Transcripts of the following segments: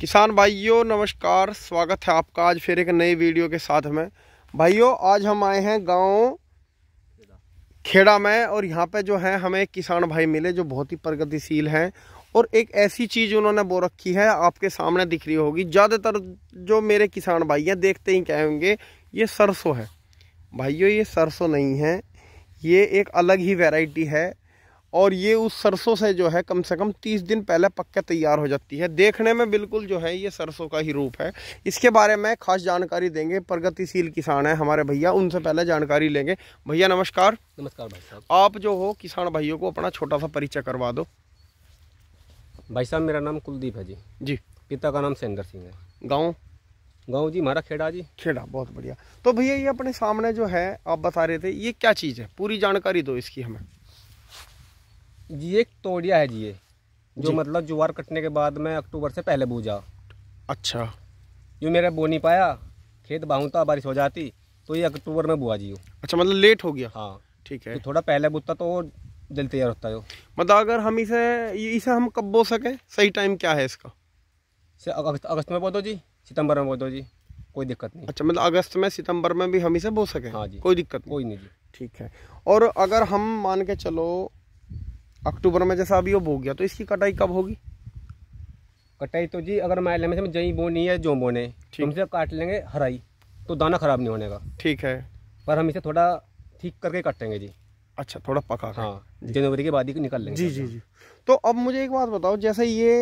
किसान भाइयों नमस्कार स्वागत है आपका आज फिर एक नई वीडियो के साथ में भाइयों आज हम आए हैं गांव खेड़ा में और यहाँ पे जो है हमें किसान भाई मिले जो बहुत ही प्रगतिशील हैं और एक ऐसी चीज़ उन्होंने बो रखी है आपके सामने दिख रही होगी ज़्यादातर जो मेरे किसान भाई हैं देखते ही कहेंगे ये सरसों है भाइयों ये सरसों नहीं है ये एक अलग ही वेराइटी है और ये उस सरसों से जो है कम से कम तीस दिन पहले पक्के तैयार हो जाती है देखने में बिल्कुल जो है ये सरसों का ही रूप है इसके बारे में खास जानकारी देंगे प्रगतिशील किसान है हमारे भैया उनसे पहले जानकारी लेंगे भैया नमस्कार नमस्कार भाई साहब आप जो हो किसान भाइयों को अपना छोटा सा परिचय करवा दो भाई साहब मेरा नाम कुलदीप है जी जी पिता का नाम सेंद्र सिंह है गाँव गाँव जी हमारा खेड़ा जी खेड़ा बहुत बढ़िया तो भैया ये अपने सामने जो है आप बता रहे थे ये क्या चीज़ है पूरी जानकारी दो इसकी हमें ये तोड़िया है जी ये जो मतलब जुआर कटने के बाद मैं अक्टूबर से पहले बूझा अच्छा जो मेरा बो नहीं पाया खेत बाहूता बारिश हो जाती तो ये अक्टूबर में बुआ जी अच्छा मतलब लेट हो गया हाँ ठीक है तो थोड़ा पहले बुता तो जल्दी तैयार होता है मतलब अगर हम इसे इसे हम कब बो सकें सही टाइम क्या है इसका से अगस्त अगस्त में बो दो जी सितंबर में बो दो जी कोई दिक्कत नहीं अच्छा मतलब अगस्त में सितंबर में भी हम इसे बो सकें हाँ जी कोई दिक्कत कोई नहीं जी ठीक है और अगर हम मान के चलो अक्टूबर में जैसा अभी वो बो गया तो इसकी कटाई कब होगी कटाई तो जी अगर मैं में से जई बोनी है जो बोने तो हमसे काट लेंगे हराई तो दाना खराब नहीं होने का ठीक है पर हम इसे थोड़ा ठीक करके काटेंगे जी अच्छा थोड़ा पका हाँ जनवरी के बाद ही निकल लेंगे जी जी जी तो अब मुझे एक बात बताओ जैसे ये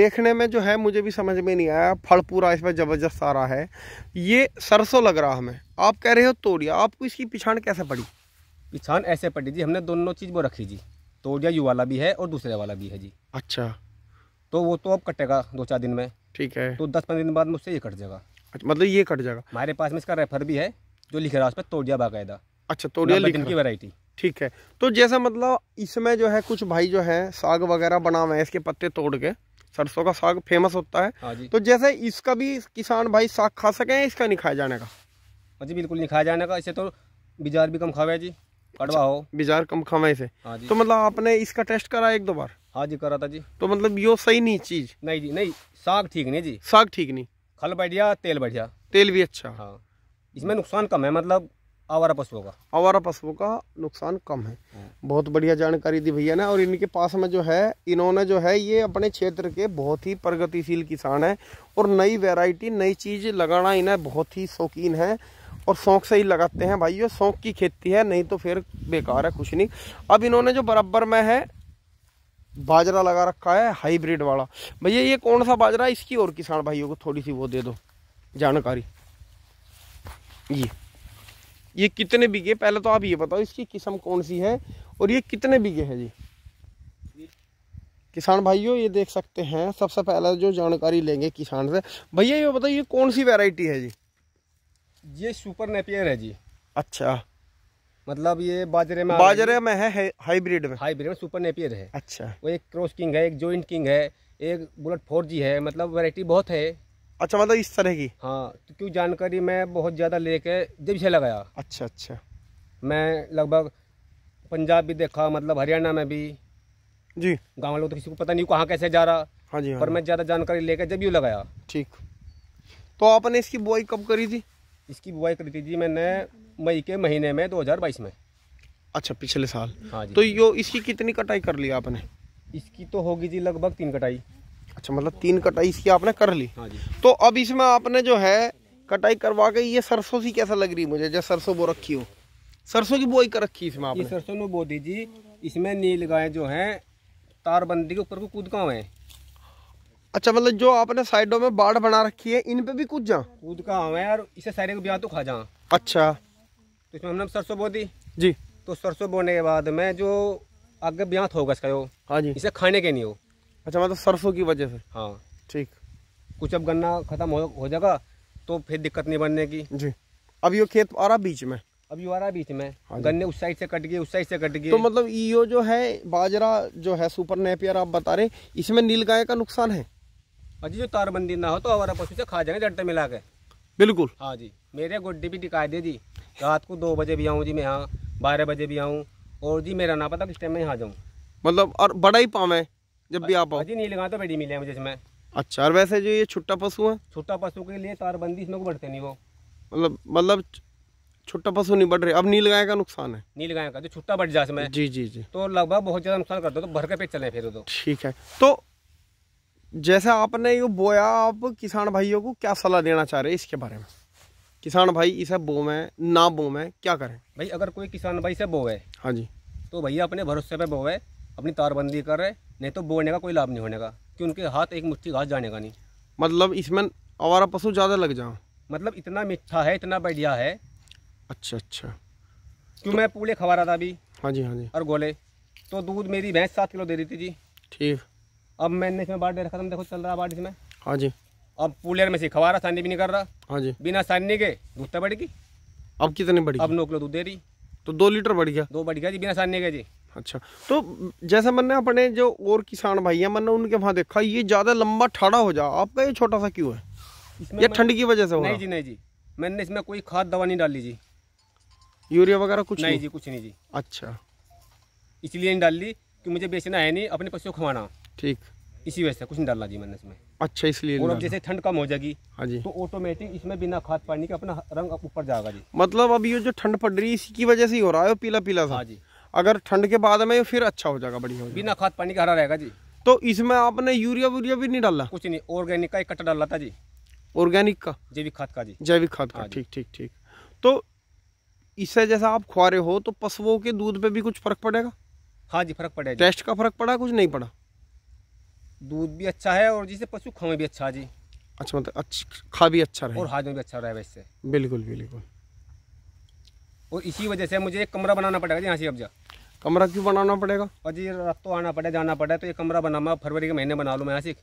देखने में जो है मुझे भी समझ में नहीं आया फल पूरा इसमें ज़बरदस्त आ रहा है ये सरसों लग रहा हमें आप कह रहे हो तोड़िया आपको इसकी पिछाण कैसे पड़ी पिछाण ऐसे पड़ी जी हमने दोनों चीज़ वो रखी जी तोड़िया यू वाला भी है और दूसरे वाला भी है जी अच्छा तो वो तो अब कटेगा दो चार दिन में ठीक है तो दस पंद्रह दिन बाद मुझसे ये कट जाएगा अच्छा मतलब ये कट जाएगा हमारे पास में इसका रेफर भी है जो लिख रहा है उस पर तोड़िया बाकायदा अच्छा तोड़िया लिख की वैरायटी ठीक है तो जैसा मतलब इसमें जो है कुछ भाई जो है साग वगैरह बना हुए हैं इसके पत्ते तोड़ के सरसों का साग फेमस होता है हाँ तो जैसे इसका भी किसान भाई साग खा सके इसका नहीं खाया जाने का हाँ जी बिल्कुल नहीं खाया जाने का इसे तो बिजार भी कम खावे जी कड़वा हो अच्छा, बिजार कम खावा इसे हाँ तो मतलब आपने इसका टेस्ट करा एक दो बार हाँ जी करा था जी तो मतलब यो सही नहीं चीज नहीं जी नहीं साग ठीक नहीं जी साग ठीक नहीं खल बढ़िया तेल बढ़िया तेल भी अच्छा हाँ इसमें नुकसान कम है मतलब आवारा पशुओं का आवारा पशुओं का नुकसान कम है हाँ। बहुत बढ़िया जानकारी दी भैया ने और इनके पास में जो है इन्होंने जो है ये अपने क्षेत्र के बहुत ही प्रगतिशील किसान है और नई वैरायटी नई चीज़ लगाना इन्हें बहुत ही शौकीन है और शौक से ही लगाते हैं भाई ये शौक की खेती है नहीं तो फिर बेकार है कुछ नहीं अब इन्होंने जो बराबर में है बाजरा लगा रखा है हाईब्रिड वाला भैया ये कौन सा बाजरा है इसकी और किसान भाइयों को थोड़ी सी वो दे दो जानकारी ये ये कितने बीघे पहले तो आप ये बताओ इसकी किस्म कौन सी है और ये कितने बीघे है जी किसान भाइयों ये देख सकते हैं सबसे पहले जो जानकारी लेंगे किसान से भैया ये बताओ ये कौन सी वैरायटी है जी ये सुपर नेपियर है जी अच्छा मतलब ये बाजरे में बाजरे में है हाईब्रिड में हाईब्रिड में सुपर नेपियर है अच्छा वो एक क्रॉस किंग है एक जॉइंट किंग है एक बुलेट फोर जी है मतलब वैरायटी बहुत है अच्छा मतलब इस तरह की हाँ तो क्यों जानकारी मैं बहुत ज़्यादा लेके जब से लगाया अच्छा अच्छा मैं लगभग पंजाब भी देखा मतलब हरियाणा में भी जी गाँव वालों तो किसी को पता नहीं कहाँ कैसे जा रहा हाँ जी हाँ पर मैं ज़्यादा जानकारी लेकर जब यू लगाया ठीक तो आपने इसकी बुआई कब करी थी इसकी बुआई करी थी जी मैंने मई के महीने में 2022 में अच्छा पिछले साल हाँ जी तो यो इसकी कितनी कटाई कर ली आपने इसकी तो होगी जी लगभग तीन कटाई अच्छा मतलब तीन कटाई इसकी आपने कर ली हाँ जी तो अब इसमें आपने जो है कटाई करवा के ये सरसों सी कैसा लग रही मुझे जैसे सरसों बो रखी हो सरसों की बोई कर रखी इसमें आपने सरसों में बो दीजिए इसमें नील गाय जो है तारबंदी के ऊपर को कूद गाँव है अच्छा मतलब जो आपने साइडों में बाढ़ बना रखी है इन पे भी कूद जा कूद का है यार इसे सारे को बिया तो खा जा अच्छा तो इसमें हमने सरसों बो दी जी तो सरसों बोने के बाद में जो आगे ब्याह होगा इसका जो हाँ जी इसे खाने के नहीं हो अच्छा मतलब सरसों की वजह से हाँ ठीक कुछ अब गन्ना खत्म हो, हो जाएगा तो फिर दिक्कत नहीं बनने की जी अब ये खेत आ रहा बीच में अब यू आ रहा बीच में हाँ गन्ने उस साइड से कट गए उस साइड से कट गए तो मतलब यो जो है बाजरा जो है सुपर नेपियर आप बता रहे इसमें नीलगाय का नुकसान है अजी हाँ जो तार बंदी ना हो तो हमारा पशु से खा जाएंगे जड़ते मिला के बिल्कुल हाँ जी मेरे गुड्डी भी दिखाई दे जी रात को दो बजे भी आऊँ जी मैं यहाँ बारह बजे भी आऊँ और जी मेरा ना पता किस टाइम में यहाँ जाऊँ मतलब और बड़ा ही पाम है जब भी आप जी नहीं लगा तो बड़ी मिले मुझे इसमें अच्छा और वैसे जो ये छुट्टा पशु है छुट्टा पशु के लिए तार बंदी इसमें को बढ़ते नहीं वो मतलब मतलब छुट्टा पशु नहीं बढ़ रहे अब नील गाय का नुकसान है नील गाय का जो छुट्टा बढ़ जाए जी जी जी तो लगभग बहुत ज़्यादा नुकसान कर दो तो भर के पे चले फिर तो ठीक है तो जैसे आपने ये बोया आप किसान भाइयों को क्या सलाह देना चाह रहे हैं इसके बारे में किसान भाई इसे बोवें ना बोवें क्या करें भाई अगर कोई किसान भाई से बोवे हाँ जी तो भैया अपने भरोसे पे बोवे अपनी तारबंदी कर रहे नहीं तो बोने का कोई लाभ नहीं होने का क्योंकि उनके हाथ एक मुठ्ठी घास जाने का नहीं मतलब इसमें आवारा पशु ज़्यादा लग जाओ मतलब इतना मीठा है इतना बढ़िया है अच्छा अच्छा क्यों मैं पूले खवा रहा था अभी हाँ जी हाँ जी और गोले तो दूध मेरी भैंस सात किलो दे रही थी जी ठीक अब मैंने इसमें बाट रखा था देखो चल रहा बाट इसमें हाँ जी अब पुलियर में से खवा रहा सानी भी नहीं कर रहा हाँ जी बिना सानी के दूध तो बढ़ गई अब कितनी बढ़ी अब नौ किलो दूध दे रही तो दो लीटर बढ़ गया दो बढ़ गया जी बिना सानी के जी अच्छा तो जैसे मैंने अपने जो और किसान भाई हैं मैंने उनके वहाँ देखा ये ज़्यादा लंबा ठाड़ा हो जा आपका ये छोटा सा क्यों है ये ठंड की वजह से हो नहीं जी नहीं जी मैंने इसमें कोई खाद दवा नहीं डाली जी यूरिया वगैरह कुछ नहीं जी कुछ नहीं जी अच्छा इसलिए नहीं डाली कि मुझे बेचना है नहीं अपने पशु खवाना ठीक इसी वजह से कुछ नहीं डालना जी मैंने इसमें अच्छा इसलिए और जैसे ठंड कम हो जाएगी हाँ जी तो ऑटोमेटिक इसमें बिना खाद पानी के अपना रंग ऊपर जाएगा जी मतलब अब ये जो ठंड पड़ रही है इसी की वजह से ही हो रहा है पीला पीला सा हाँ जी अगर ठंड के बाद में फिर अच्छा हो जाएगा बढ़िया बिना खाद पानी का हरा रहेगा जी तो इसमें आपने यूरिया वूरिया भी नहीं डाला कुछ नहीं ऑर्गेनिक का एक कट्टा डाला था जी ऑर्गेनिक का जैविक खाद का जी जैविक खाद का हाँ ठीक ठीक ठीक तो इससे जैसा आप खुआ रहे हो तो पशुओं के दूध पे भी कुछ फर्क पड़ेगा हाँ जी फर्क पड़ेगा टेस्ट का फर्क पड़ा कुछ नहीं पड़ा दूध भी अच्छा है और जिसे पशु खाओ भी अच्छा जी अच्छा मतलब अच्छा खा भी अच्छा रहे और हाजमा भी अच्छा रहे वैसे बिल्कुल बिल्कुल और इसी वजह से मुझे एक कमरा बनाना पड़ेगा जी यहाँ से कमरा क्यों बनाना पड़ेगा और जी रात तो आना पड़े जाना पड़े तो ये कमरा बना फरवरी के महीने बना लूँ मैं यहाँ से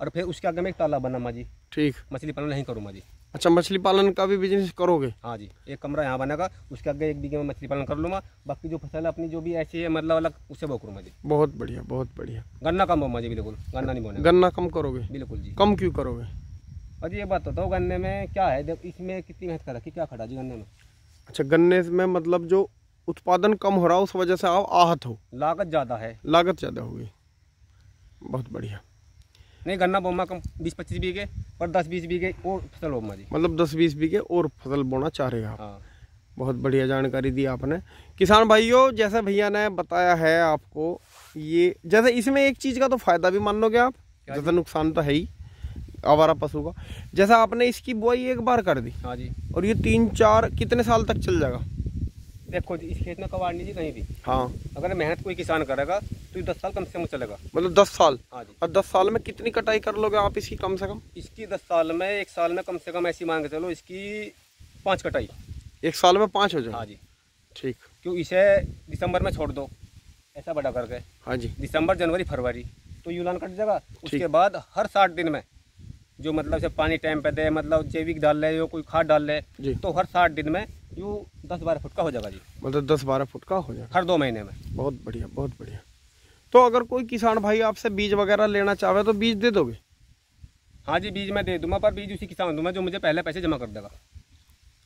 और फिर उसके आगे मैं एक ताला बना जी ठीक मछली पालन नहीं करूँगा जी अच्छा मछली पालन का भी बिजनेस करोगे हाँ जी एक कमरा यहाँ बनेगा उसके आगे एक बीघे में मछली पालन कर लूँगा बाकी जो फसल है अपनी जो भी ऐसी है मतलब अलग उसे बो करूँगा जी बहुत बढ़िया बहुत बढ़िया गन्ना कम हो जी बिल्कुल गन्ना नहीं बोना गन्ना कम करोगे बिल्कुल जी कम क्यों करोगे अजी ये बात तो बताओ गन्ने में क्या है इसमें कितनी मेहनत कर रखी क्या खड़ा जी गन्ने में अच्छा गन्ने में मतलब जो उत्पादन कम हो रहा है उस वजह से आप आहत हो लागत ज़्यादा है लागत ज़्यादा होगी बहुत बढ़िया नहीं गन्ना बोमा कम बीस पच्चीस बीघे और दस बीस बीघे और फसल बोमा जी मतलब दस बीस बीघे और फसल बोना चाह रहे हैं आप हाँ। बहुत बढ़िया जानकारी दी आपने किसान भाइयों जैसे भैया ने बताया है आपको ये जैसे इसमें एक चीज़ का तो फ़ायदा भी मान लोगे आप जैसे नुकसान तो है ही आवारा पशु का जैसा आपने इसकी बुआई एक बार कर दी हाँ जी और ये तीन चार कितने साल तक चल जाएगा देखो जी इस खेत में कबाड़ नहीं जी कहीं भी हाँ अगर मेहनत कोई किसान करेगा तो दस साल कम से कम चलेगा मतलब दस साल हाँ जी और दस साल में कितनी कटाई कर लोगे आप इसकी कम से कम इसकी दस साल में एक साल में कम से कम ऐसी मांग चलो इसकी पाँच कटाई एक साल में पाँच हो जाए हाँ जी ठीक क्यों इसे दिसंबर में छोड़ दो ऐसा बड़ा करके हाँ जी दिसंबर जनवरी फरवरी तो यूलान कट जाएगा उसके बाद हर साठ दिन में जो मतलब से पानी टाइम पे दे मतलब जैविक डाल ले जो कोई खाद डाल ले तो हर साठ दिन में यू दस बारह फुट का हो जाएगा जी मतलब दस बारह फुट का हो जाएगा हर दो महीने में बहुत बढ़िया बहुत बढ़िया तो अगर कोई किसान भाई आपसे बीज वगैरह लेना चाहे तो बीज दे दोगे हाँ जी बीज मैं दे दूंगा पर बीज उसी किसान दूंगा जो मुझे पहले पैसे जमा कर देगा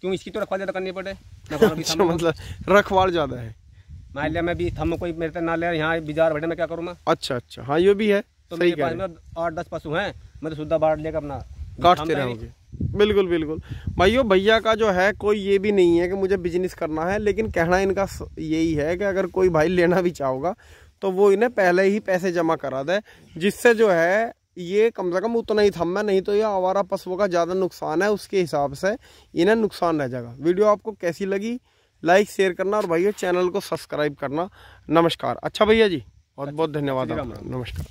क्यों इसकी तो रखवाल ज़्यादा तो करनी पड़े अच्छा मतलब रखवाल ज़्यादा है मान लिया मैं बीज हम कोई मेरे ना ले यहाँ बाजार बैठे मैं क्या करूँगा अच्छा अच्छा हाँ ये भी है तो मेरे पास आठ दस पशु हैं मैं तो सुधा बाढ़ लेकर अपना काटते रहोगे बिल्कुल बिल्कुल भाइयों भैया का जो है कोई ये भी नहीं है कि मुझे बिजनेस करना है लेकिन कहना इनका यही है कि अगर कोई भाई लेना भी चाहोगा तो वो इन्हें पहले ही पैसे जमा करा दे जिससे जो है ये कम से कम उतना ही थम है नहीं तो ये आवारा पशुओं का ज़्यादा नुकसान है उसके हिसाब से इन्हें नुकसान रह जाएगा वीडियो आपको कैसी लगी लाइक शेयर करना और भैया चैनल को सब्सक्राइब करना नमस्कार अच्छा भैया जी बहुत बहुत अच्छा, धन्यवाद आपका नमस्कार